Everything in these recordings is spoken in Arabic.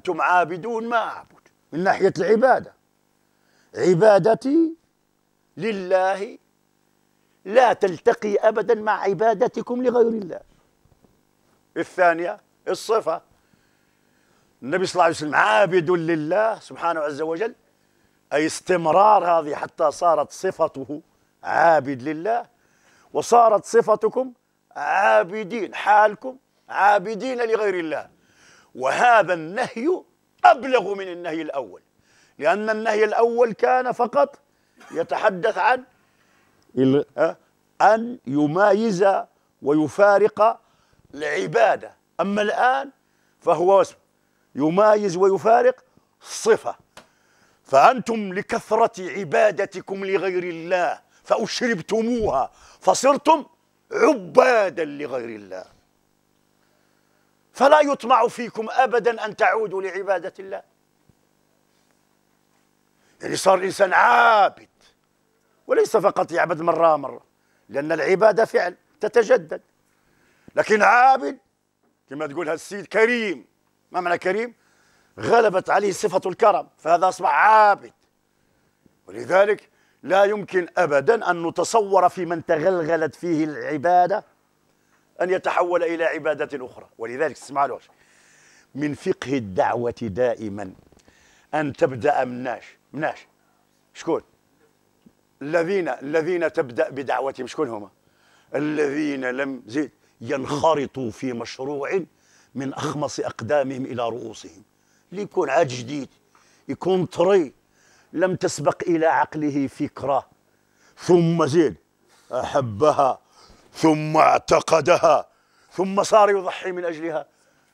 أنتم عابدون ما أعبد من ناحية العبادة عبادتي لله لا تلتقي أبدا مع عبادتكم لغير الله الثانية الصفة النبي صلى الله عليه وسلم عابد لله سبحانه عز وجل أي استمرار هذه حتى صارت صفته عابد لله وصارت صفتكم عابدين حالكم عابدين لغير الله وهذا النهي أبلغ من النهي الأول لأن النهي الأول كان فقط يتحدث عن أن يمايز ويفارق العبادة أما الآن فهو يمايز ويفارق صفة فأنتم لكثرة عبادتكم لغير الله فأشربتموها فصرتم عبادا لغير الله فلا يطمع فيكم أبدا أن تعودوا لعبادة الله يعني صار الإنسان عابد وليس فقط يعبد مرة مرة لأن العبادة فعل تتجدد لكن عابد كما تقول هذا السيد كريم ما معنى كريم غلبت عليه صفة الكرم فهذا أصبح عابد ولذلك لا يمكن أبدا أن نتصور في من تغلغلت فيه العبادة أن يتحول إلى عبادة أخرى ولذلك اسمع له من فقه الدعوة دائما أن تبدأ مناش مناش شكون الذين الذين تبدأ بدعوتهم شكون هما الذين لم زيد ينخرطوا في مشروع من أخمص أقدامهم إلى رؤوسهم اللي يكون عاد جديد يكون طري لم تسبق إلى عقله فكرة ثم زيد أحبها ثم اعتقدها ثم صار يضحي من اجلها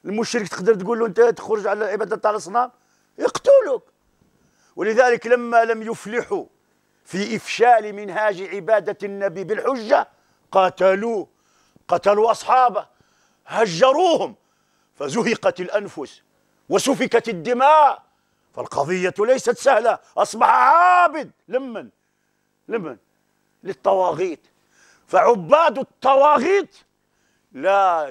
المشرك تقدر تقول له انت تخرج على عباده تاع الاصنام يقتلك ولذلك لما لم يفلحوا في افشال منهاج عباده النبي بالحجه قاتلوه قتلوا اصحابه هجروهم فزهقت الانفس وسفكت الدماء فالقضيه ليست سهله اصبح عابد لمن لمن للطواغيت فعباد الطواغيت لا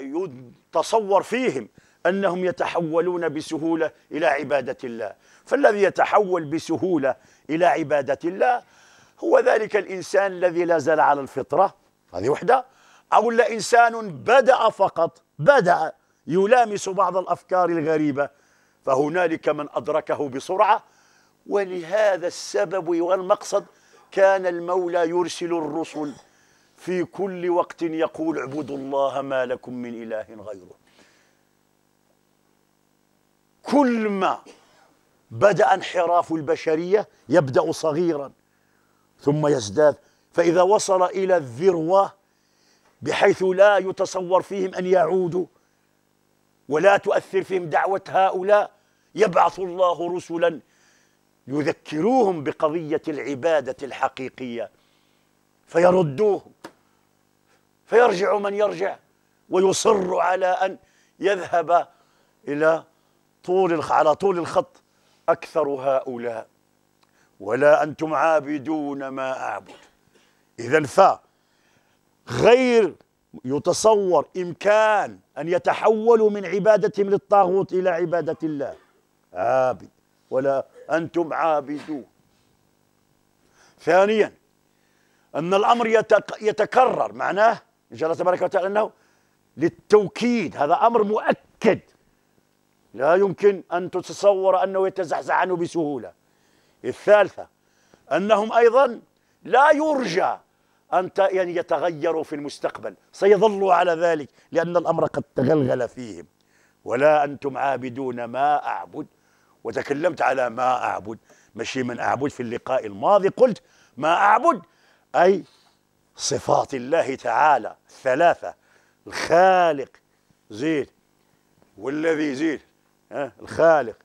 يتصور فيهم انهم يتحولون بسهوله الى عباده الله فالذي يتحول بسهوله الى عباده الله هو ذلك الانسان الذي لا زال على الفطره هذه وحده او لا انسان بدا فقط بدا يلامس بعض الافكار الغريبه فهنالك من ادركه بسرعه ولهذا السبب والمقصد كان المولى يرسل الرسل في كل وقت يقول اعبدوا الله ما لكم من إله غيره كل ما بدأ انحراف البشرية يبدأ صغيرا ثم يزداد فإذا وصل إلى الذروة بحيث لا يتصور فيهم أن يعودوا ولا تؤثر فيهم دعوة هؤلاء يبعث الله رسلا يذكروهم بقضية العبادة الحقيقية فيردوهم فيرجع من يرجع ويصر على أن يذهب إلى طول على طول الخط أكثر هؤلاء ولا أنتم عابدون ما أعبد إذا ف غير يتصور إمكان أن يتحولوا من عبادتهم للطاغوت إلى عبادة الله عابد ولا أنتم عابدون ثانيا أن الأمر يتكرر معناه ان شاء الله تبارك وتعالى انه للتوكيد هذا امر مؤكد لا يمكن ان تتصور انه يتزحزح عنه بسهوله الثالثه انهم ايضا لا يرجى ان يعني يتغيروا في المستقبل سيظلوا على ذلك لان الامر قد تغلغل فيهم ولا انتم عابدون ما اعبد وتكلمت على ما اعبد مشي من اعبد في اللقاء الماضي قلت ما اعبد اي صفات الله تعالى الثلاثة الخالق زيد والذي زيد أه؟ الخالق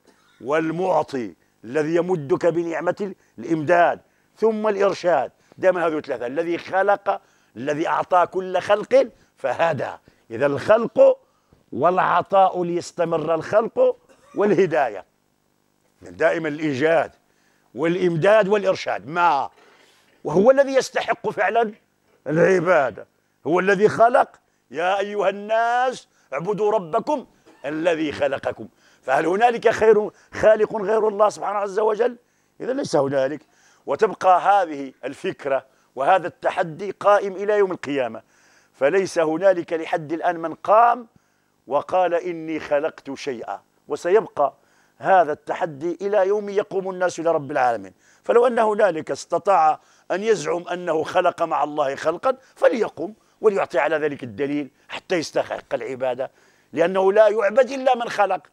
والمعطي الذي يمدك بنعمة الإمداد ثم الإرشاد دائما هذه الثلاثة الذي خلق الذي أعطى كل خلق فهدى إذا الخلق والعطاء ليستمر الخلق والهداية دائما الإيجاد والإمداد والإرشاد مع وهو الذي يستحق فعلا العبادة هو الذي خلق يا أيها الناس اعبدوا ربكم الذي خلقكم فهل هنالك خير خالق غير الله سبحانه عز وجل إذا ليس هنالك وتبقى هذه الفكرة وهذا التحدي قائم إلى يوم القيامة فليس هنالك لحد الآن من قام وقال إني خلقت شيئا وسيبقى هذا التحدي إلى يوم يقوم الناس لرب العالمين فلو أن هنالك استطاع أن يزعم أنه خلق مع الله خلقا فليقم وليعطي على ذلك الدليل حتى يستحق العبادة لأنه لا يعبد إلا من خلق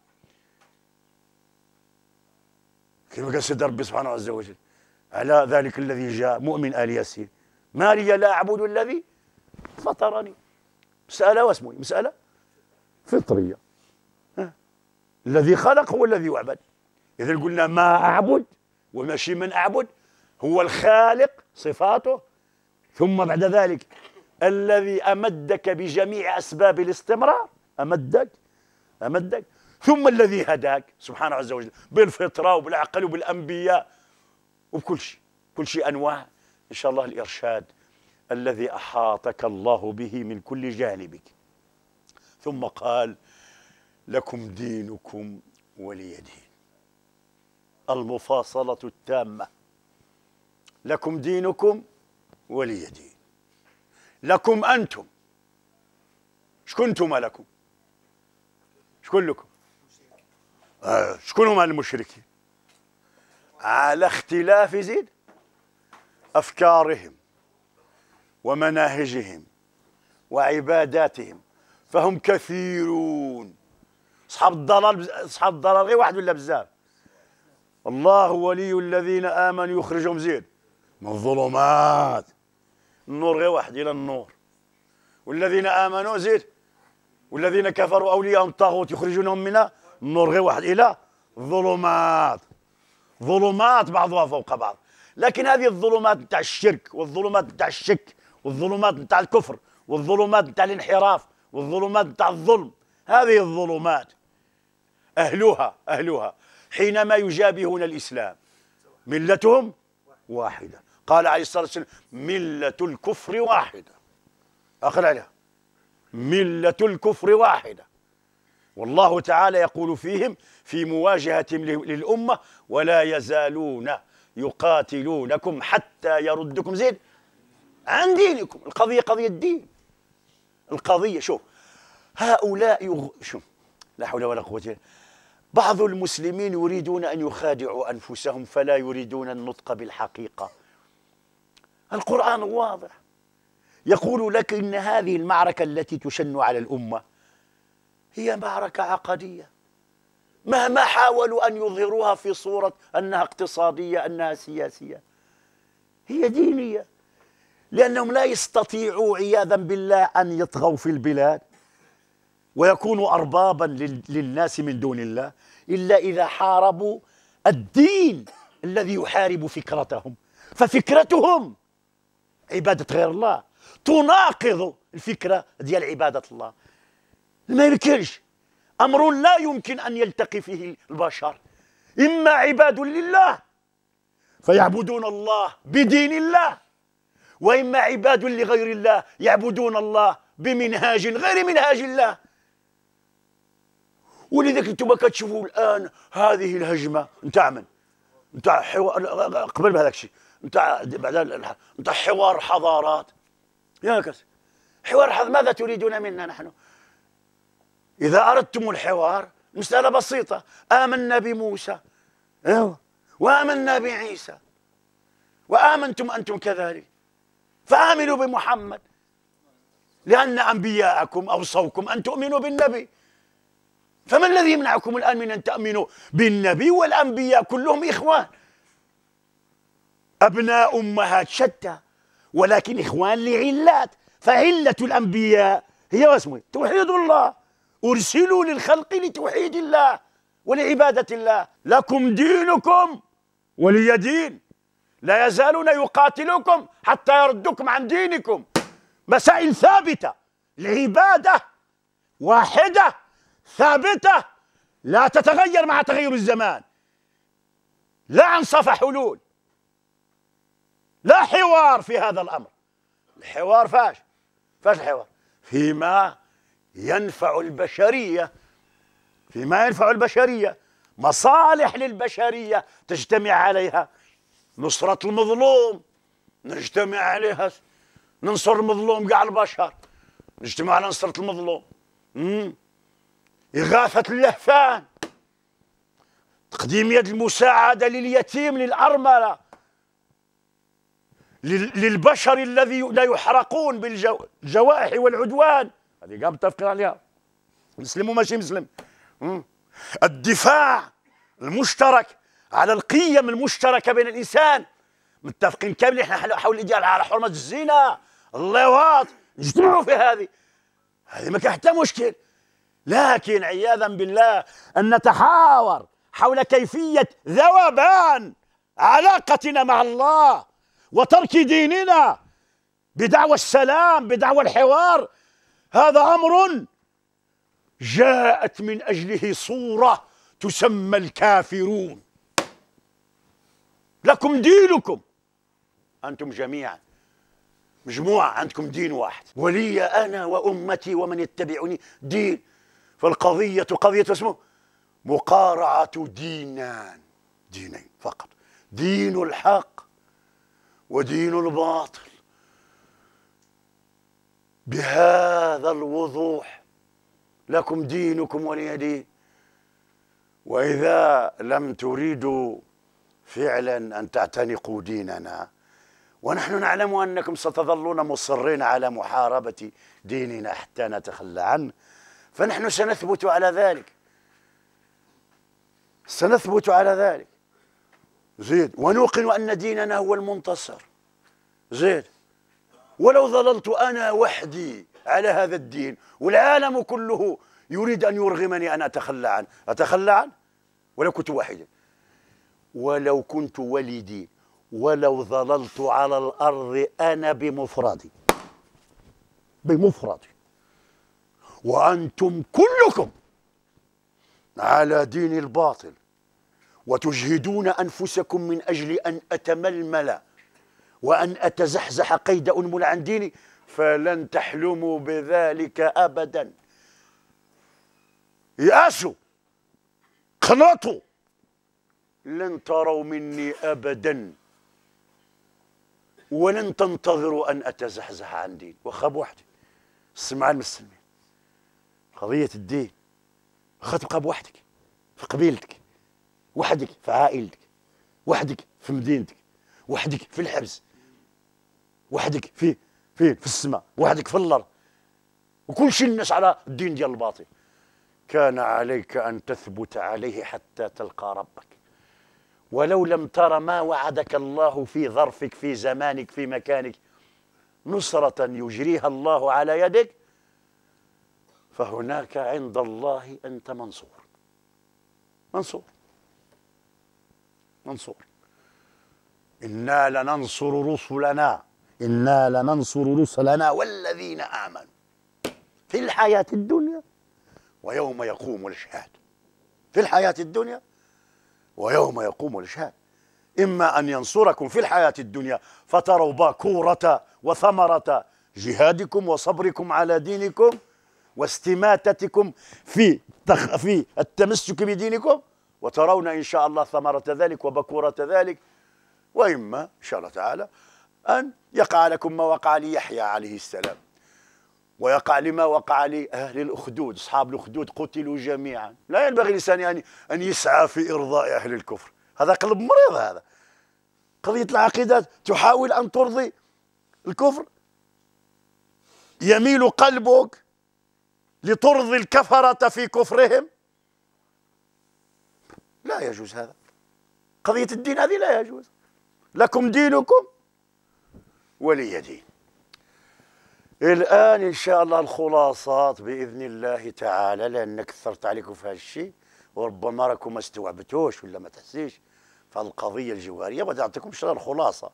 كما قال سيد ربي سبحانه عز وجل على ذلك الذي جاء مؤمن آل ياسين ما لي لا أعبد الذي فطرني مسألة واسمه إيه؟ مسألة فطرية الذي خلق هو الذي يعبد إذا قلنا ما أعبد وماشي من أعبد هو الخالق صفاته ثم بعد ذلك الذي أمدك بجميع أسباب الاستمرار أمدك أمدك ثم الذي هداك سبحانه عز وجل بالفطرة وبالعقل وبالأنبياء وبكل شيء كل شيء أنواع إن شاء الله الإرشاد الذي أحاطك الله به من كل جانبك ثم قال لكم دينكم ولي دين المفاصلة التامة لكم دينكم ولي دين لكم أنتم شكون انتم لكم شكون لكم آه، شكون هما المشركين على اختلاف زيد أفكارهم ومناهجهم وعباداتهم فهم كثيرون أصحاب الضلال أصحاب الضلال غير واحد ولا بزاف الله ولي الذين آمنوا يخرجهم زيد من الظلمات النور غير واحد الى النور والذين امنوا زيد والذين كفروا اولياءهم الطاغوت يخرجونهم من النور غير واحد الى الظلمات ظلمات بعضها فوق بعض لكن هذه الظلمات نتاع الشرك والظلمات نتاع الشك والظلمات نتاع الكفر والظلمات نتاع الانحراف والظلمات نتاع الظلم هذه الظلمات اهلها اهلها حينما يجابهون الاسلام ملتهم واحده قال عليه الصلاة والسلام ملة الكفر واحدة أخذ عليها ملة الكفر واحدة والله تعالى يقول فيهم في مواجهتهم للأمة ولا يزالون يقاتلونكم حتى يردكم زين عن دينكم القضية قضية دين القضية شوف هؤلاء يغ... شوف لا حول ولا قوة إلا بعض المسلمين يريدون أن يخادعوا أنفسهم فلا يريدون النطق بالحقيقة القرآن واضح يقول لك إن هذه المعركة التي تشن على الأمة هي معركة عقدية مهما حاولوا أن يظهروها في صورة أنها اقتصادية أنها سياسية هي دينية لأنهم لا يستطيعوا عياذا بالله أن يطغوا في البلاد ويكونوا أربابا للناس من دون الله إلا إذا حاربوا الدين الذي يحارب فكرتهم ففكرتهم عبادة غير الله تناقض الفكرة ديال عبادة الله ما يمكنش أمر لا يمكن أن يلتقي فيه البشر إما عباد لله فيعبدون الله بدين الله وإما عباد لغير الله يعبدون الله بمنهاج غير منهاج الله ولذلك انتم كتشوفوا الان هذه الهجمه نتاع من؟ نتاع حوار قبل بهذاك الشيء نتاع بعد نتاع حوار حضارات يا كسر حوار حض... ماذا تريدون منا نحن إذا أردتم الحوار مسألة بسيطة آمنا بموسى أيوة وآمنا بعيسى وآمنتم أنتم كذلك فآمنوا بمحمد لأن أنبياءكم أوصوكم أن تؤمنوا بالنبي فما الذي يمنعكم الآن من أن تؤمنوا بالنبي والأنبياء كلهم إخوان أبناء أمهات شتى ولكن إخوان لعلات فعلة الأنبياء هي واسمه توحيد الله أرسلوا للخلق لتوحيد الله ولعبادة الله لكم دينكم ولي دين لا يزالون يقاتلوكم حتى يردكم عن دينكم مسائل ثابتة العبادة واحدة ثابتة لا تتغير مع تغير الزمان لا عن صفح حلول لا حوار في هذا الأمر الحوار فاش فاش الحوار فيما ينفع البشرية فيما ينفع البشرية مصالح للبشرية تجتمع عليها نصرة المظلوم نجتمع عليها ننصر المظلوم قاع البشر نجتمع على نصرة المظلوم مم. إغاثة اللهفان تقديم يد المساعدة لليتيم للأرملة للبشر الذي لا يحرقون بالجوائح والعدوان هذه قام متفقين عليها مسلم وماشي مسلم الدفاع المشترك على القيم المشتركه بين الانسان متفقين كاملين احنا حول الايديال على حرمه الزنا اللواط نجتمعوا في هذه هذه ما كان حتى مشكل لكن عياذا بالله ان نتحاور حول كيفيه ذوبان علاقتنا مع الله وترك ديننا بدعوى السلام بدعوى الحوار هذا أمر جاءت من أجله صورة تسمى الكافرون لكم دينكم أنتم جميعا مجموعة عندكم دين واحد ولي أنا وأمتي ومن يتبعني دين فالقضية قضية اسمه مقارعة دينان دينين فقط دين الحق ودين الباطل بهذا الوضوح لكم دينكم ولي دين وإذا لم تريدوا فعلا أن تعتنقوا ديننا ونحن نعلم أنكم ستظلون مصرين على محاربة ديننا حتى نتخلى عنه فنحن سنثبت على ذلك سنثبت على ذلك زيد ونوقن أن ديننا هو المنتصر زيد ولو ظللت أنا وحدي على هذا الدين والعالم كله يريد أن يرغمني أن أتخلى عنه أتخلى عنه ولو كنت وحيدا ولو كنت ولدي ولو ظللت على الأرض أنا بمفردي بمفردي وأنتم كلكم على دين الباطل وتجهدون أنفسكم من أجل أن أتململ وأن أتزحزح قيد أنمل عن ديني فلن تحلموا بذلك أبدا يأسوا قنطوا لن تروا مني أبدا ولن تنتظروا أن أتزحزح عن دين وخا وحدي السمع المسلمين قضية الدين خا تبقى بوحدك في قبيلتك وحدك في عائلتك وحدك في مدينتك وحدك في الحبس وحدك في في في السماء وحدك في الارض وكل شيء الناس على الدين ديال الباطل كان عليك ان تثبت عليه حتى تلقى ربك ولو لم ترى ما وعدك الله في ظرفك في زمانك في مكانك نصرة يجريها الله على يدك فهناك عند الله أنت منصور منصور منصور إنا لننصر رسلنا إنا لننصر رسلنا والذين آمنوا في الحياة الدنيا ويوم يقوم الإشهاد في الحياة الدنيا ويوم يقوم الإشهاد إما أن ينصركم في الحياة الدنيا فتروا باكورة وثمرة جهادكم وصبركم على دينكم واستماتتكم في في التمسك بدينكم وترون إن شاء الله ثمرة ذلك وبكورة ذلك وإما إن شاء الله تعالى أن يقع لكم ما وقع ليحيى عليه السلام ويقع لما وقع لأهل الأخدود أصحاب الأخدود قتلوا جميعا لا ينبغي الإنسان يعني أن يسعى في إرضاء أهل الكفر هذا قلب مريض هذا قضية العقيدة تحاول أن ترضي الكفر يميل قلبك لترضي الكفرة في كفرهم لا يجوز هذا قضية الدين هذه لا يجوز لكم دينكم ولي دين الآن إن شاء الله الخلاصات بإذن الله تعالى لأن كثرت عليكم في هذا الشيء وربما راكم ما استوعبتوش ولا ما تحسيش في القضية الجوارية وغادي نعطيكم إن شاء الله الخلاصة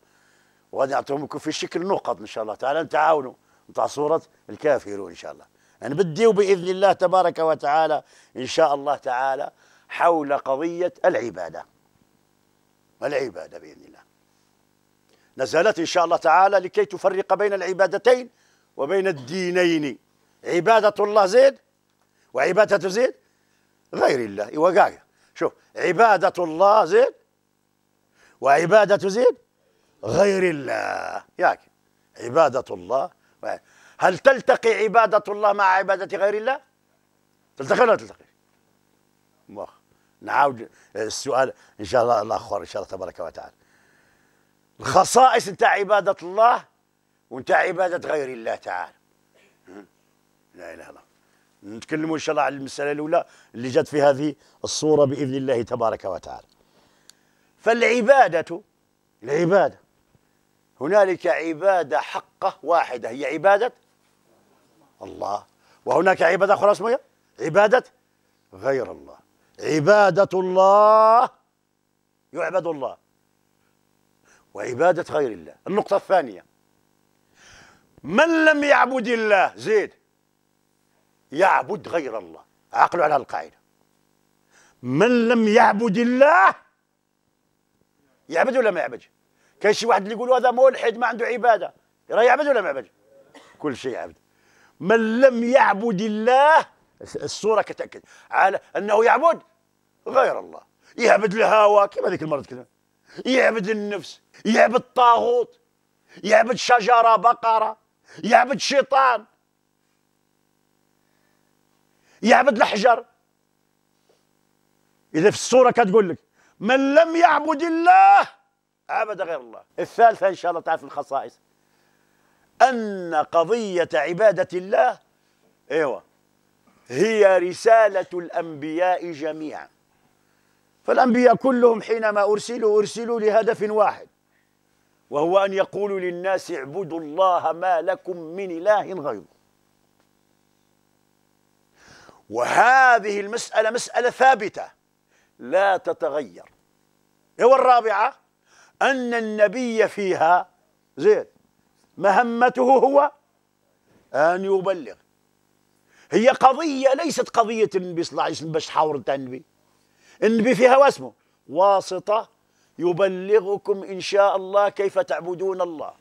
وغادي نعطيهم لكم في شكل نقط إن شاء الله تعالى نتعاونوا نتاع سورة الكافرون إن شاء الله نبديو بإذن الله تبارك وتعالى إن شاء الله تعالى حول قضية العبادة العبادة بإذن الله نزلت إن شاء الله تعالى لكي تفرق بين العبادتين وبين الدينين عبادة الله زيد وعبادة زيد غير الله وقاية إيوه، شوف عبادة الله زيد وعبادة زيد غير الله ياك عبادة الله هل تلتقي عبادة الله مع عبادة غير الله؟ تلتقي ولا تلتقي؟ مؤخر نعاود السؤال ان شاء الله الاخر ان شاء الله تبارك وتعالى الخصائص نتاع عباده الله ونتاع عباده غير الله تعالى لا اله الا الله نتكلموا ان شاء الله على المساله الاولى اللي جات في هذه الصوره باذن الله تبارك وتعالى فالعباده العباده هنالك عباده حقه واحده هي عباده الله وهناك عباده اخرى اسمها عباده غير الله عبادة الله يعبد الله وعبادة غير الله النقطة الثانية من لم يعبد الله زيد يعبد غير الله عقلوا على القاعدة من لم يعبد الله يعبد ولا ما يعبدش كاين شي واحد اللي يقولوا هذا ملحد ما عنده عباده راه يعبد ولا ما يعبدش كل شيء يعبد من لم يعبد الله الصوره كتاكد على انه يعبد غير الله يعبد الهوى كيف هذيك المرض كذا يعبد النفس يعبد طاغوت يعبد شجره بقره يعبد شيطان يعبد الحجر اذا في الصوره كتقول لك من لم يعبد الله عبد غير الله الثالثه ان شاء الله تعرف الخصائص ان قضيه عباده الله ايوه هي رسالة الأنبياء جميعا فالأنبياء كلهم حينما أرسلوا أرسلوا لهدف واحد وهو أن يقولوا للناس اعبدوا الله ما لكم من إله غيره وهذه المسألة مسألة ثابتة لا تتغير والرابعة أن النبي فيها زين مهمته هو أن يبلغ هي قضية ليست قضية النبي صلى الله عليه وسلم باش تحاور نتاع النبي النبي فيها واسمه واسطة يبلغكم إن شاء الله كيف تعبدون الله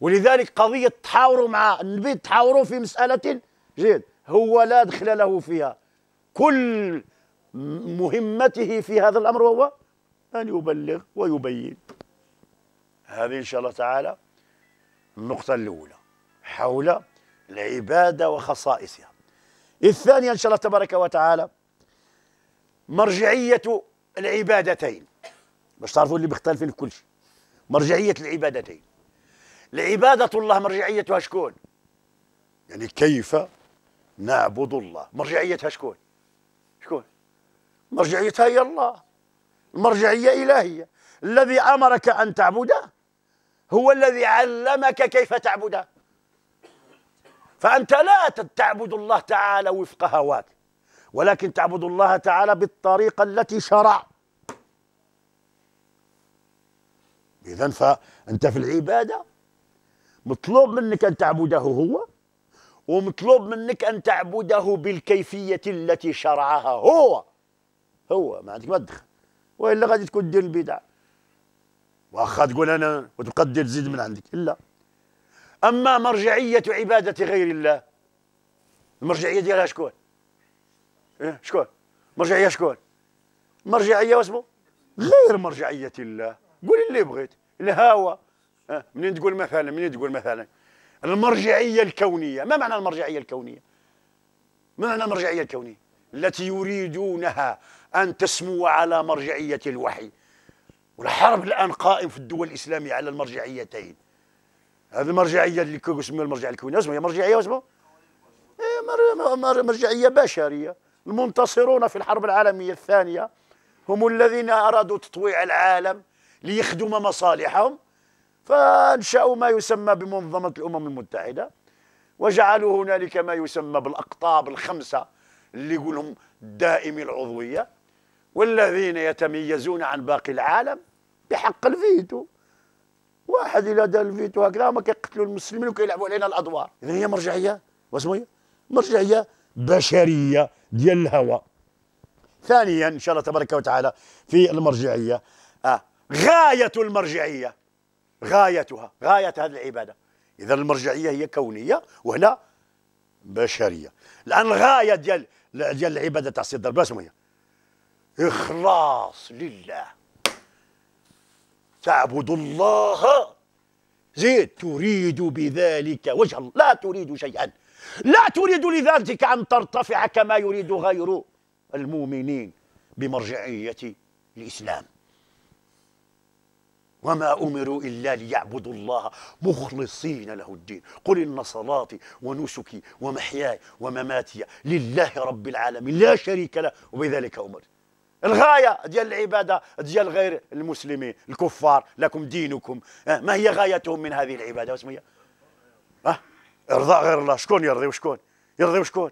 ولذلك قضية تحاوروا مع النبي تحاوروا في مسألة جيد هو لا دخل له فيها كل مهمته في هذا الأمر هو أن يبلغ ويبين هذه إن شاء الله تعالى النقطة الأولى حول العبادة وخصائصها الثانية إن شاء الله تبارك وتعالى مرجعية العبادتين باش تعرفوا اللي بيختلفين في كل شيء مرجعية العبادتين لعبادة الله مرجعيتها شكون يعني كيف نعبد الله مرجعيتها شكون شكون مرجعيتها هي الله المرجعية إلهية الذي أمرك أن تعبده هو الذي علمك كيف تعبده فأنت لا تعبد الله تعالى وفق هواك ولكن تعبد الله تعالى بالطريقة التي شرع إذا فأنت في العبادة مطلوب منك أن تعبده هو ومطلوب منك أن تعبده بالكيفية التي شرعها هو هو ما عندك ما تدخل وإلا غادي تكون دير البدع واخا تقول أنا وتقدر تزيد من عندك إلا أما مرجعية عبادة غير الله المرجعية ديالها شكون؟ إيه شكون؟ مرجعية شكون؟ مرجعية واسمه؟ غير مرجعية الله قول اللي بغيت الهوى أه منين تقول مثلا منين تقول مثلا المرجعية الكونية ما معنى المرجعية الكونية؟ ما معنى المرجعية الكونية؟ التي يريدونها أن تسمو على مرجعية الوحي والحرب الآن قائم في الدول الإسلامية على المرجعيتين هذه المرجعيه اللي اسمها المرجعيه الكونيه اسمها مرجعيه اسمها إيه، مرجعيه بشريه المنتصرون في الحرب العالميه الثانيه هم الذين ارادوا تطويع العالم ليخدم مصالحهم فانشاوا ما يسمى بمنظمه الامم المتحده وجعلوا هنالك ما يسمى بالاقطاب الخمسه اللي يقولهم دائمي العضويه والذين يتميزون عن باقي العالم بحق الفيتو واحد الى دار الفيتو هكذا هما كيقتلوا المسلمين وكيلعبوا علينا الادوار اذا هي مرجعيه واسمو هي مرجعيه بشريه ديال الهوى ثانيا ان شاء الله تبارك وتعالى في المرجعيه آه. غايه المرجعيه غايتها غايه هذه العباده اذا المرجعيه هي كونيه وهنا بشريه الان الغايه ديال ديال العباده تاع السيد الدرباس هي اخلاص لله تعبد الله زيد تريد بذلك وجه الله لا تريد شيئا لا تريد لذاتك أن ترتفع كما يريد غير المؤمنين بمرجعية الإسلام وما أمروا إلا ليعبدوا الله مخلصين له الدين قل إن صلاتي ونسكي ومحياي ومماتي لله رب العالمين لا شريك له وبذلك أمرت الغايه ديال العباده ديال غير المسلمين الكفار لكم دينكم ما هي غايتهم من هذه العباده واسم هي أه؟ ارضاء غير الله شكون يرضي وشكون يرضي وشكون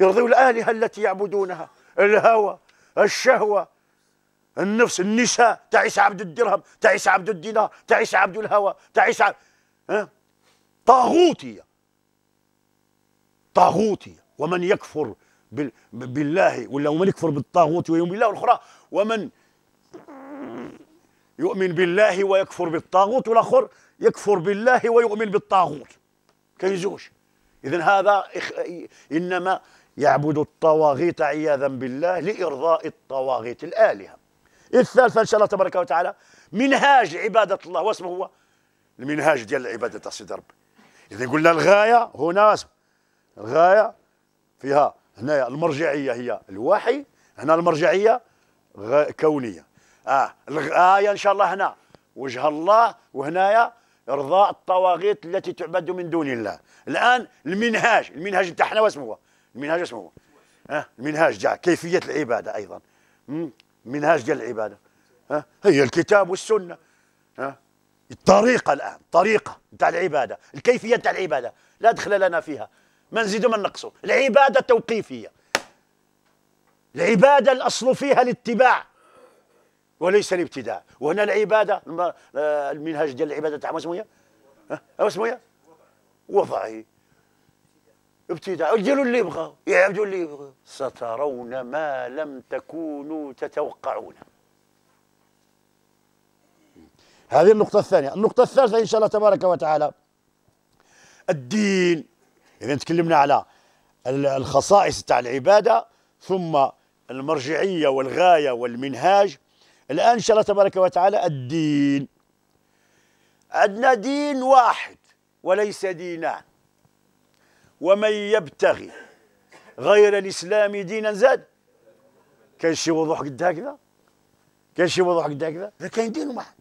يرضي الالهه التي يعبدونها الهوى الشهوه النفس النساء تعيش عبد الدرهم تعيش عبد الدينار تعيش عبد الهوى تعيش عبد أه؟ طاغوتيه طاغوتيه ومن يكفر بالله ولا ومن يكفر بالطاغوت ويؤمن بالله والاخرى ومن يؤمن بالله ويكفر بالطاغوت والاخر يكفر بالله ويؤمن بالطاغوت كاين زوج اذا هذا انما يعبد الطواغيت عياذا بالله لارضاء الطواغيت الالهه الثالثه ان شاء الله تبارك وتعالى منهاج عباده الله واسمه هو المنهاج ديال عباده سيدي ربي اذا قلنا الغايه هنا الغايه فيها هنايا المرجعيه هي الوحي هنا المرجعيه كونيه اه الايه ان شاء الله هنا وجه الله وهنايا ارضاء الطواغيت التي تعبد من دون الله الان المنهاج المنهاج تاعنا واسمه هو المنهاج اسمه هو اه المنهاج تاع كيفيه العباده ايضا منهاج ديال العباده اه هي الكتاب والسنه اه الطريقه الان الطريقه تاع العباده الكيفيه تاع العباده لا دخل لنا فيها ما نزيدو ما نقصو العبادة توقيفية العبادة الأصل فيها الاتباع وليس الابتداء وهنا العبادة آه، المنهج ديال العبادة تاع اسمه هي؟ اسمه وضعي ابتداء يديروا اللي يبغى يعبدوا اللي يبغى سترون ما لم تكونوا تتوقعون هذه النقطة الثانية النقطة الثالثة إن شاء الله تبارك وتعالى الدين اذا تكلمنا على الخصائص تاع العباده ثم المرجعيه والغايه والمنهاج الان ان شاء الله تبارك وتعالى الدين عندنا دين واحد وليس دينان ومن يبتغي غير الاسلام دينا زاد كاين شي وضوح قد هكذا كاين شي وضوح قد هكذا كاين دين واحد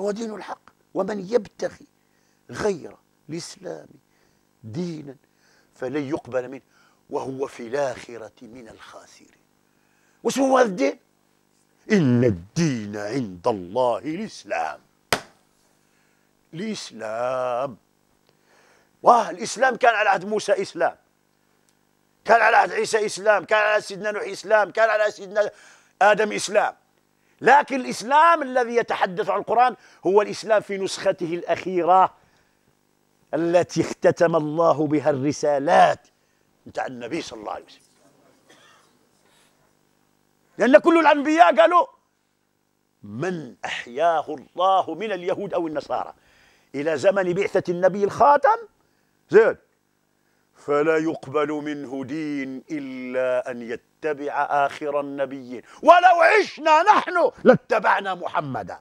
هو دين الحق ومن يبتغي غير الاسلام دينا فلن يقبل منه وهو في الآخرة من الخاسرين هو هذا الدين إن الدين عند الله الإسلام الإسلام واه الإسلام كان على عهد موسى إسلام كان على عهد عيسى إسلام كان على سيدنا نوح إسلام كان على سيدنا آدم إسلام لكن الإسلام الذي يتحدث عن القرآن هو الإسلام في نسخته الأخيرة التي اختتم الله بها الرسالات نتاع النبي صلى الله عليه وسلم لأن كل الأنبياء قالوا من أحياه الله من اليهود أو النصارى إلى زمن بعثة النبي الخاتم زين فلا يقبل منه دين إلا أن يتبع آخر النبيين ولو عشنا نحن لاتبعنا محمدا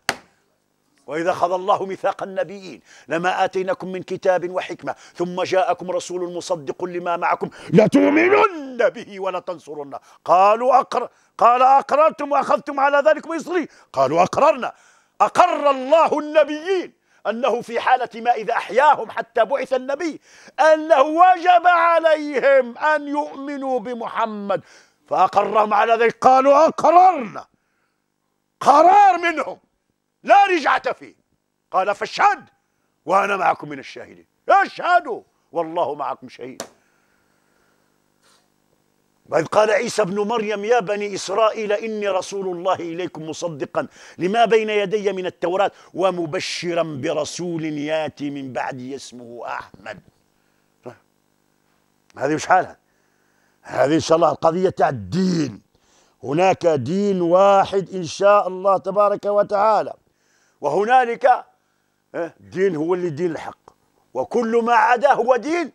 وإذا خذ الله ميثاق النبيين لما آتيناكم من كتاب وحكمة ثم جاءكم رسول مصدق لما معكم لتؤمنن به ولتنصرنه قالوا أقر قال أقررتم وأخذتم على ذلك مصري قالوا أقررنا أقر الله النبيين أنه في حالة ما إذا أحياهم حتى بعث النبي أنه وجب عليهم أن يؤمنوا بمحمد فأقرهم على ذلك قالوا أقررنا قرار منهم لا رجعة فيه قال فاشهد وأنا معكم من الشاهدين اشهدوا والله معكم شهيد وإذ قال عيسى ابن مريم يا بني إسرائيل إني رسول الله إليكم مصدقا لما بين يدي من التوراة ومبشرا برسول ياتي من بعدي اسمه أحمد هذه وش حالها هذه إن شاء الله القضية تاع الدين هناك دين واحد إن شاء الله تبارك وتعالى وهنالك دين هو اللي دين الحق وكل ما عداه هو دين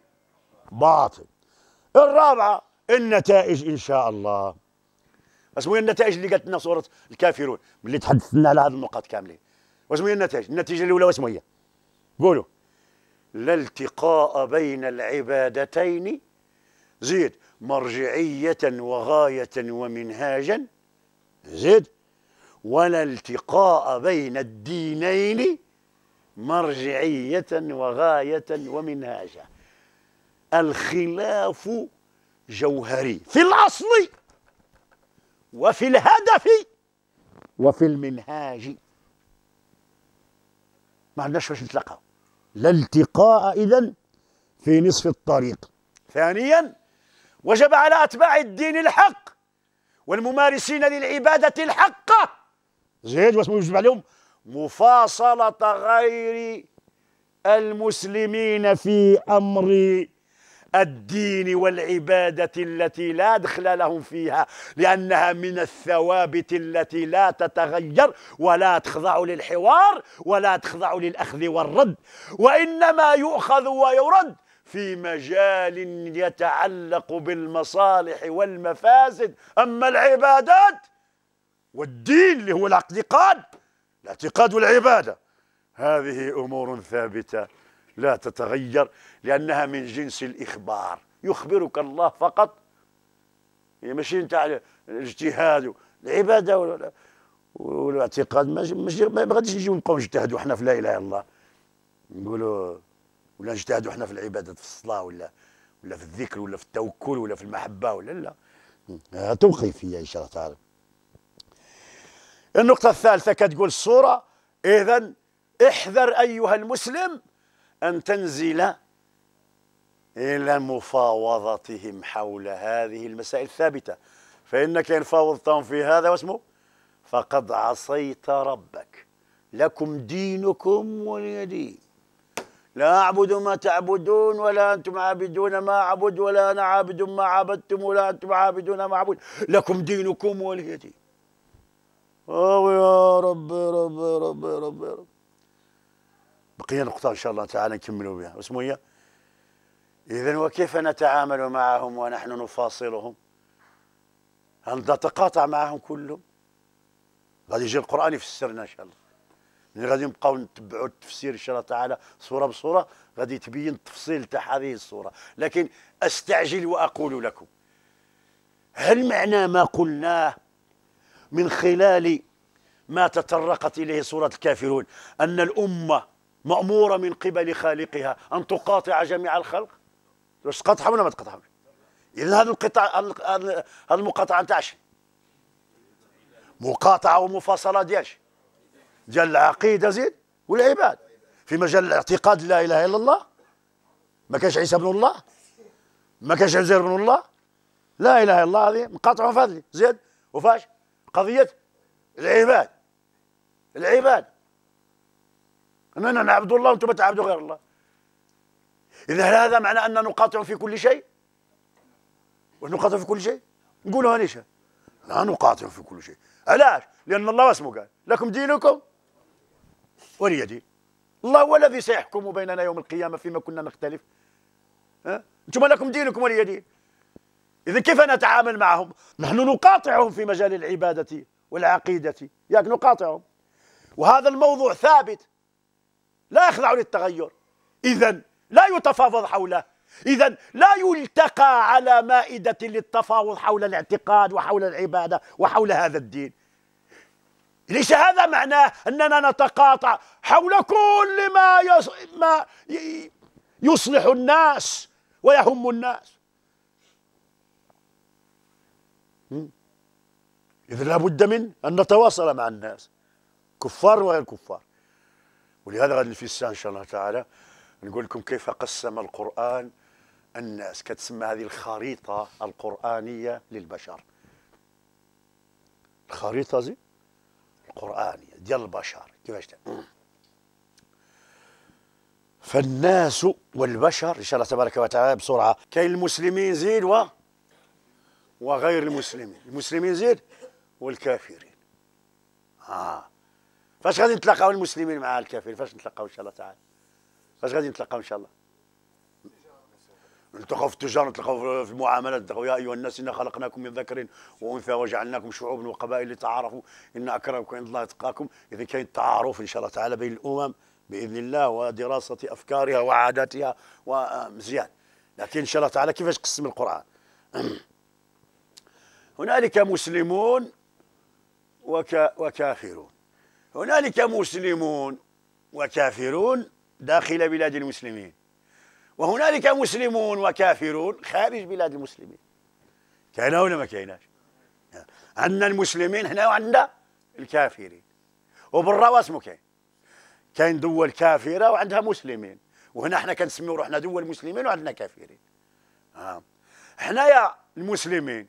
باطل الرابعة النتائج إن شاء الله واسمو النتائج اللي قالت لنا صورة الكافرون اللي تحدثنا على هذه النقاط كاملين واسمو هي النتائج النتيجة الأولى واسمو هي قولوا لا التقاء بين العبادتين زيد مرجعية وغاية ومنهاجا زيد ولا التقاء بين الدينين مرجعية وغاية ومنهاجا الخلاف جوهري في الأصل وفي الهدف وفي المنهاج ما عندناش باش نتلقاو لا التقاء إذا في نصف الطريق ثانيا وجب على أتباع الدين الحق والممارسين للعبادة الحقة زيد واسمه يجب عليهم مفاصلة غير المسلمين في أمر الدين والعبادة التي لا دخل لهم فيها لأنها من الثوابت التي لا تتغير ولا تخضع للحوار ولا تخضع للأخذ والرد وإنما يؤخذ ويرد في مجال يتعلق بالمصالح والمفاسد أما العبادات والدين اللي هو الاعتقاد الاعتقاد والعبادة هذه أمور ثابتة لا تتغير لأنها من جنس الإخبار يخبرك الله فقط هي ماشي نتاع الاجتهاد العبادة والاعتقاد ماشي ما غاديش نجيو نبقاو نجتهدوا حنا في لا إله إلا الله نقولوا ولا نجتهدوا حنا في العبادة في الصلاة ولا ولا في الذكر ولا في التوكل ولا في المحبة ولا لا توقيفية إن شاء الله تعالى النقطة الثالثة كتقول الصورة إذا احذر أيها المسلم أن تنزل إلى مفاوضتهم حول هذه المسائل الثابتة فإنك إن فاوضتهم في هذا واسمه فقد عصيت ربك لكم دينكم ولي دين لا أعبد ما تعبدون ولا أنتم عابدون ما أعبد ولا أنا عابد ما عبدتم ولا أنتم عابدون ما أعبد لكم دينكم ولي دين أو يا رب يا رب يا رب يا رب يا رب بقي نقطة إن شاء الله تعالى نكملوا بها اسمه هي إذا وكيف نتعامل معهم ونحن نفاصلهم هل نتقاطع معهم كلهم غادي يجي القرآن يفسرنا إن شاء الله يعني غادي نبقاو نتبعوا التفسير ان شاء الله تعالى صوره بصوره غادي تبين التفصيل تاع هذه الصوره لكن استعجل واقول لكم هل معنى ما قلناه من خلال ما تطرقت إليه سورة الكافرون أن الأمة مأمورة من قبل خالقها أن تقاطع جميع الخلق تقطعهم ولا ما تقطعهم إذا هذا القطاع هذا المقاطعة نتاعش مقاطعة ومفاصلة ديالش ديال العقيدة زيد والعباد في مجال الاعتقاد لا إله إلا الله ما كانش عيسى بن الله ما كانش عزير بن الله لا إله إلا الله هذه مقاطعة فاضلة زيد وفاش قضية العباد العباد أننا نعبد الله وأنتم تعبدوا غير الله إذا هل هذا معنى أننا نقاطع في كل شيء؟ ونقاطع في كل شيء؟ نقولوا هنيش لا نقاطع في كل شيء علاش؟ لأن الله اسمه قال لكم دينكم ولي دين الله هو الذي سيحكم بيننا يوم القيامة فيما كنا نختلف ها؟ أنتم لكم دينكم ولي دين إذا كيف نتعامل معهم؟ نحن نقاطعهم في مجال العبادة والعقيدة ياك نقاطعهم وهذا الموضوع ثابت لا يخضع للتغير إذا لا يتفاوض حوله إذا لا يلتقى على مائدة للتفاوض حول الاعتقاد وحول العبادة وحول هذا الدين ليس هذا معناه أننا نتقاطع حول كل ما, ما يصلح الناس ويهم الناس إذا لابد من أن نتواصل مع الناس كفار وغير كفار ولهذا غادي في إن شاء الله تعالى نقول لكم كيف قسم القرآن الناس كتسمى هذه الخريطة القرآنية للبشر الخريطة زي القرآنية ديال البشر كيفاش فالناس والبشر إن شاء الله تبارك وتعالى بسرعة كاين المسلمين زيد و وغير المسلمين المسلمين زيد والكافرين آه فاش غادي نتلاقاو المسلمين مع الكافرين فاش نتلاقاو ان شاء الله تعالى فاش غادي نتلاقاو ان شاء الله نتلاقاو في التجار نتلاقاو في المعاملات يا ايها الناس انا خلقناكم من ذكر وانثى وجعلناكم شعوبا وقبائل لتعارفوا ان اكرمكم عند الله اتقاكم اذا كاين التعارف ان شاء الله تعالى بين الامم باذن الله ودراسه افكارها وعاداتها ومزيان آه، لكن ان شاء الله تعالى كيفاش قسم القران هنالك مسلمون وك وكافرون هنالك مسلمون وكافرون داخل بلاد المسلمين وهنالك مسلمون وكافرون خارج بلاد المسلمين كاينه ولا ما كايناش عندنا المسلمين هنا وعندنا الكافرين وبرا مو كاين كاين دول كافره وعندها مسلمين وهنا حنا كنسميو روحنا دول مسلمين وعندنا كافرين ها آه. حنايا المسلمين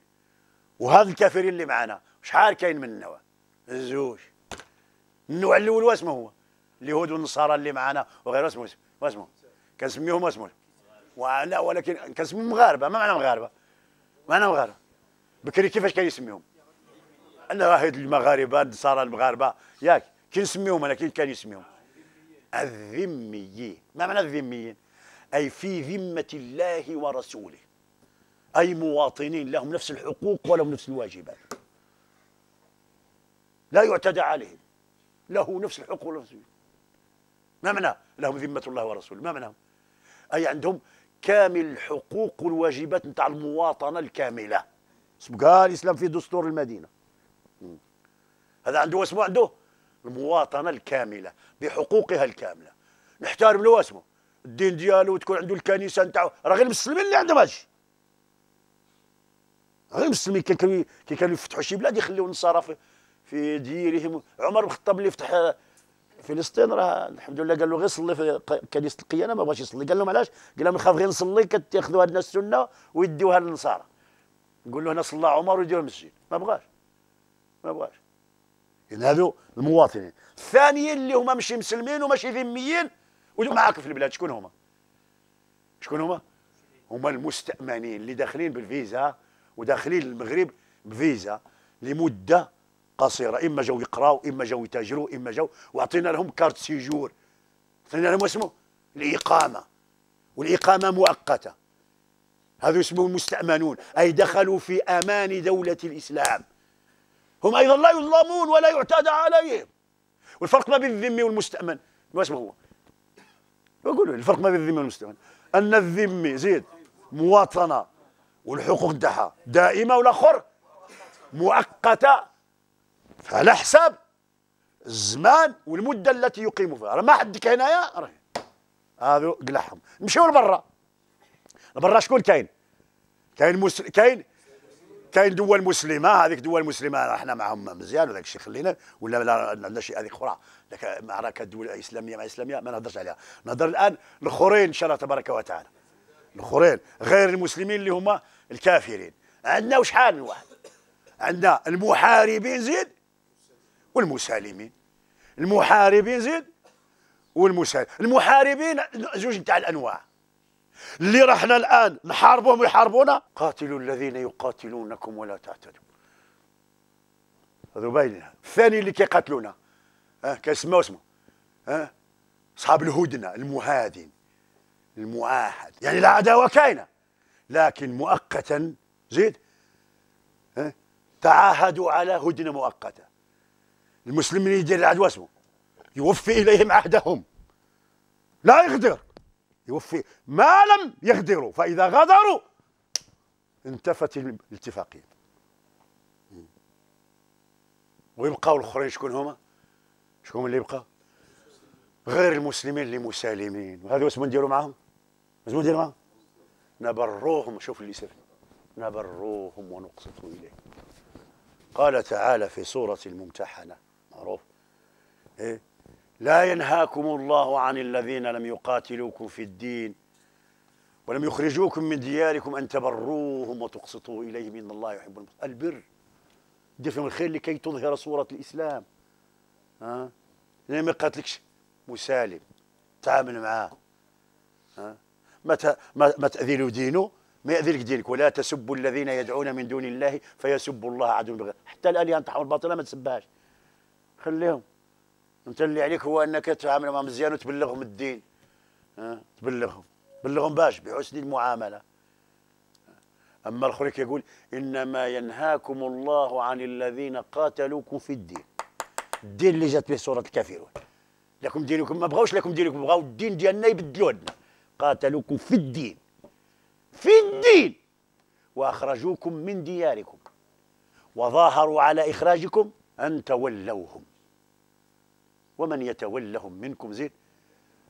وهذا الكافرين اللي معنا شحال كاين من النوع الزوج النوع الاول واسمه هو اليهود والنصارى اللي معنا وغير اسمه واسمه كنسميهم واسمه ولا ولكن كنسميهم مغاربه ما معنى مغاربه معنى مغاربه بكري كيفاش يسميهم انا هاد المغاربه النصارى المغاربه ياك كي نسميهم انا كي كان يسميهم الذميين ما معنى الذميين اي في ذمه الله ورسوله أي مواطنين لهم نفس الحقوق ولهم نفس الواجبات لا يعتدى عليهم له نفس الحقوق ونفس ما معناه لهم ذمة الله ورسوله ما معناه أي عندهم كامل الحقوق والواجبات نتاع المواطنة الكاملة سبقها الإسلام في دستور المدينة هذا عنده اسمه عنده المواطنة الكاملة بحقوقها الكاملة نحترم له اسمه الدين ديالو تكون عنده الكنيسة نتاعو راه غير المسلمين اللي عندهم هادشي غير المسلمين كي كانوا كي كانوا يفتحوا شي بلاد يخليوا النصارى في, في ديرهم عمر بن الخطاب اللي فتح فلسطين راه الحمد لله قال له غير صلي في كنيسه القيامه ما بغاش يصلي قال لهم علاش قال لهم نخاف غير نصلي كتاخذوا هاد السنه ويديوها للنصارى نقول له هنا صلى عمر ويديوها للمسجد ما بغاش ما بغاش يعني هذو المواطنين الثانيين اللي هما ماشي مسلمين وماشي ذميين معاك في البلاد شكون هما شكون هما هما المستأمنين اللي داخلين بالفيزا وداخلين المغرب بفيزا لمده قصيره اما جاو يقراو اما جاو يتاجروا اما جاو واعطينا لهم كارت سيجور اعطينا لهم اسمه الاقامه والاقامه مؤقته هذا اسمه المستامنون اي دخلوا في امان دوله الاسلام هم ايضا لا يظلمون ولا يعتدى عليهم والفرق ما بين الذمي والمستامن ما اسمه هو بقول الفرق ما بين الذمي والمستامن ان الذمي زيد مواطنه والحقوق تاعها دائمه ولا اخر مؤقته فعلى حساب الزمان والمده التي يقيم فيها راه ما حدك هنايا راه هذو قلعهم نمشيو لبرا لبرا شكون كاين كاين مسل... كاين كاين دول مسلمه هذيك دول مسلمه احنا معهم مزيان وذاك الشيء خلينا ولا عندنا شيء هذيك اخرى ذاك معركه دول اسلاميه مع اسلاميه ما نهضرش عليها نهضر الان الاخرين ان شاء الله تبارك وتعالى الاخرين غير المسلمين اللي هما الكافرين عندنا وشحال من واحد عندنا المحاربين زيد والمسالمين المحاربين زيد والمسالمين المحاربين زوج نتاع الانواع اللي رحنا الان نحاربهم يحاربونا قاتلوا الذين يقاتلونكم ولا تعتدوا هذا باين الثاني اللي كيقاتلونا اه كنسمعوا اسمه اه اصحاب الهدنه المهادن المعاهد يعني العداوه كاينه لكن مؤقتا زيد تعاهدوا على هدنة مؤقتة المسلمين من يدير العدوى اسمه يوفي إليهم عهدهم لا يغدر يوفي ما لم يغدروا فإذا غدروا انتفت الاتفاقية ويبقوا الأخرين شكون هما شكون اللي يبقى غير المسلمين اللي مسالمين وهذا واش نديروا معاهم واش نديروا معاهم نبروهم شوف اللي يصير نبروهم ونقسط إليه قال تعالى في سورة الممتحنة معروف إيه؟ لا ينهاكم الله عن الذين لم يقاتلوكم في الدين ولم يخرجوكم من دياركم أن تبروهم وتقسطوا إليهم إن الله يحب البر دفن الخير لكي تظهر صورة الإسلام ها أه؟ ما يقاتلكش مسالم تعامل معاه ها أه؟ ما تأذل دينه ما يأذلك دينك ولا تسبوا الذين يدعون من دون الله فيسبوا الله عدو بغير حتى الآن ينطحوا باطلة ما تسبهاش خليهم انت اللي عليك هو انك تعامل معهم مزيان وتبلغهم الدين أه؟ تبلغهم بلغهم باش بحسن المعامله اما الاخر يقول انما ينهاكم الله عن الذين قاتلوكم في الدين الدين اللي جات به سوره الكافرون لكم دينكم ما بغاوش لكم دينكم بغاو الدين ديالنا يبدلوا لنا قاتلوكم في الدين في الدين وأخرجوكم من دياركم وظاهروا على إخراجكم أن تولوهم ومن يتولهم منكم زين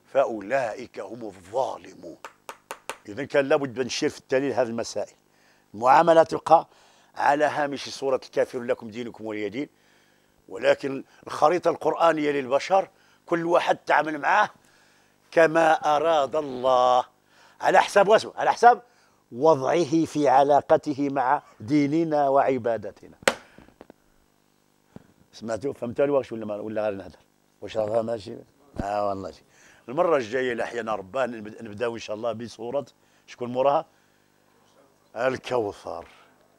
فأولئك هم الظالمون إذا كان لابد نشير في التاليل هذه المسائل المعاملة تلقى على هامش صورة الكافر لكم دينكم ولي دين ولكن الخريطة القرآنية للبشر كل واحد تعامل معاه كما أراد الله على حساب واسمه على حساب وضعه في علاقته مع ديننا وعبادتنا سمعتوا فهمتوا واش ولا ولا غير نهدر واش راه ماشي اه والله شي المره الجايه الاحياء ربان نبداو ان شاء الله بصوره شكون موراها الكوثر